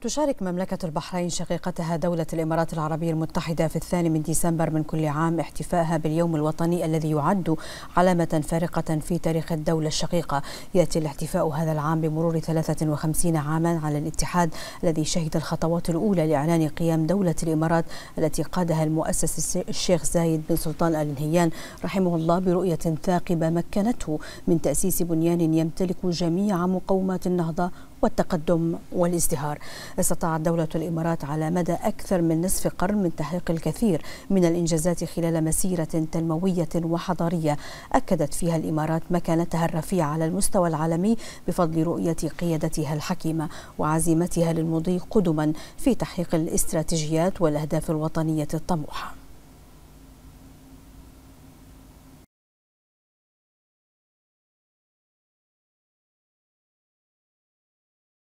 تشارك مملكة البحرين شقيقتها دولة الإمارات العربية المتحدة في الثاني من ديسمبر من كل عام احتفائها باليوم الوطني الذي يعد علامة فارقة في تاريخ الدولة الشقيقة يأتي الاحتفاء هذا العام بمرور 53 عاما على الاتحاد الذي شهد الخطوات الأولى لإعلان قيام دولة الإمارات التي قادها المؤسس الشيخ زايد بن سلطان آل نهيان رحمه الله برؤية ثاقبة مكنته من تأسيس بنيان يمتلك جميع مقومات النهضة والتقدم والازدهار استطاعت دولة الإمارات على مدى أكثر من نصف قرن من تحقيق الكثير من الإنجازات خلال مسيرة تنموية وحضارية أكدت فيها الإمارات مكانتها الرفيعة على المستوى العالمي بفضل رؤية قيادتها الحكيمة وعزيمتها للمضي قدما في تحقيق الاستراتيجيات والأهداف الوطنية الطموحة